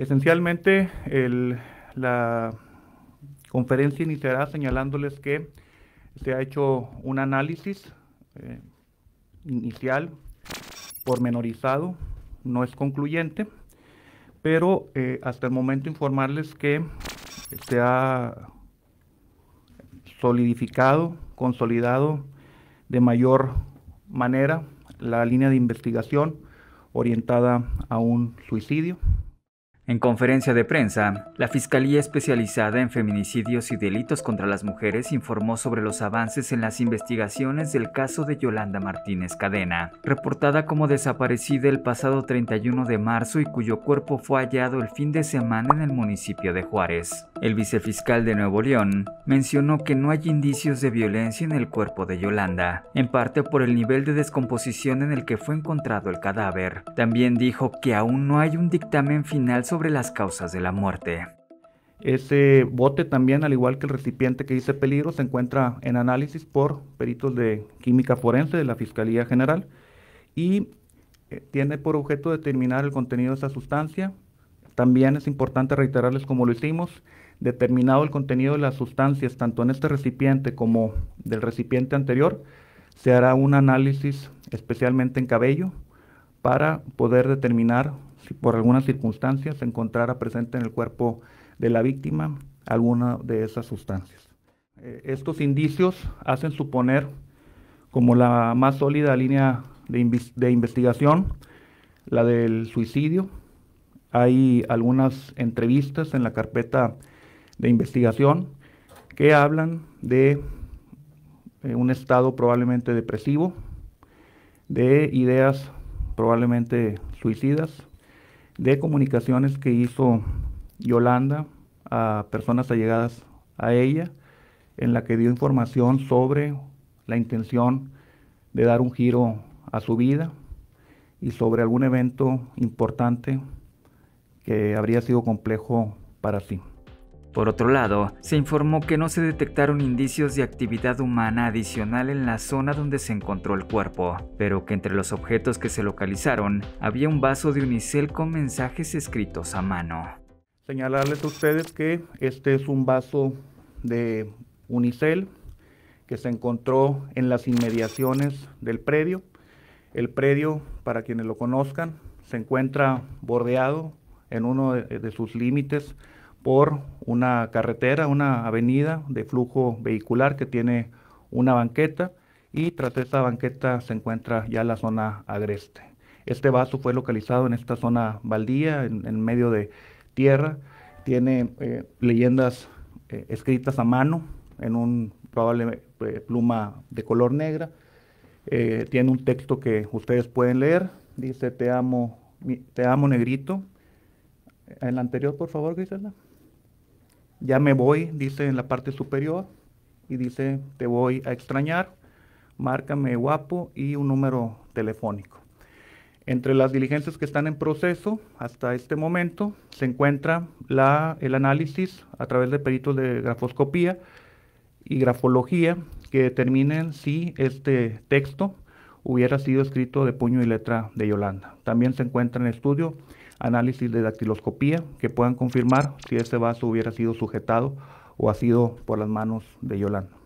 Esencialmente, la conferencia iniciará señalándoles que se ha hecho un análisis eh, inicial, pormenorizado, no es concluyente, pero eh, hasta el momento informarles que se ha solidificado, consolidado de mayor manera la línea de investigación orientada a un suicidio. En conferencia de prensa, la Fiscalía Especializada en Feminicidios y Delitos contra las Mujeres informó sobre los avances en las investigaciones del caso de Yolanda Martínez Cadena, reportada como desaparecida el pasado 31 de marzo y cuyo cuerpo fue hallado el fin de semana en el municipio de Juárez. El vicefiscal de Nuevo León mencionó que no hay indicios de violencia en el cuerpo de Yolanda, en parte por el nivel de descomposición en el que fue encontrado el cadáver. También dijo que aún no hay un dictamen final sobre las causas de la muerte. Ese bote también, al igual que el recipiente que dice peligro, se encuentra en análisis por peritos de química forense de la Fiscalía General y eh, tiene por objeto determinar el contenido de esa sustancia. También es importante reiterarles como lo hicimos, determinado el contenido de las sustancias tanto en este recipiente como del recipiente anterior, se hará un análisis especialmente en cabello para poder determinar por alguna circunstancia se encontrara presente en el cuerpo de la víctima alguna de esas sustancias. Eh, estos indicios hacen suponer como la más sólida línea de, investigación la del suicidio. Hay algunas entrevistas en la carpeta de investigación que hablan de eh, un estado probablemente depresivo, de ideas probablemente suicidas, de comunicaciones que hizo Yolanda a personas allegadas a ella, en la que dio información sobre la intención de dar un giro a su vida y sobre algún evento importante que habría sido complejo para sí. Por otro lado, se informó que no se detectaron indicios de actividad humana adicional en la zona donde se encontró el cuerpo, pero que entre los objetos que se localizaron había un vaso de unicel con mensajes escritos a mano. Señalarles a ustedes que este es un vaso de unicel que se encontró en las inmediaciones del predio. El predio, para quienes lo conozcan, se encuentra bordeado en uno de, sus límites por una carretera, una avenida de flujo vehicular que tiene una banqueta y tras esta banqueta se encuentra ya la zona agreste. Este vaso fue localizado en esta zona baldía, en, medio de tierra, tiene eh, leyendas eh, escritas a mano en un probable eh, pluma de color negra, tiene un texto que ustedes pueden leer, dice te amo, te amo negrito. El anterior, por favor, Griselda. Ya me voy, dice en la parte superior, y dice, te voy a extrañar, márcame guapo y un número telefónico. Entre las diligencias que están en proceso hasta este momento se encuentra el análisis a través de peritos de grafoscopía y grafología que determinen si este texto hubiera sido escrito de puño y letra de Yolanda. También se encuentra en estudio análisis de dactiloscopía que puedan confirmar si este vaso hubiera sido sujetado o ha sido por las manos de Yolanda.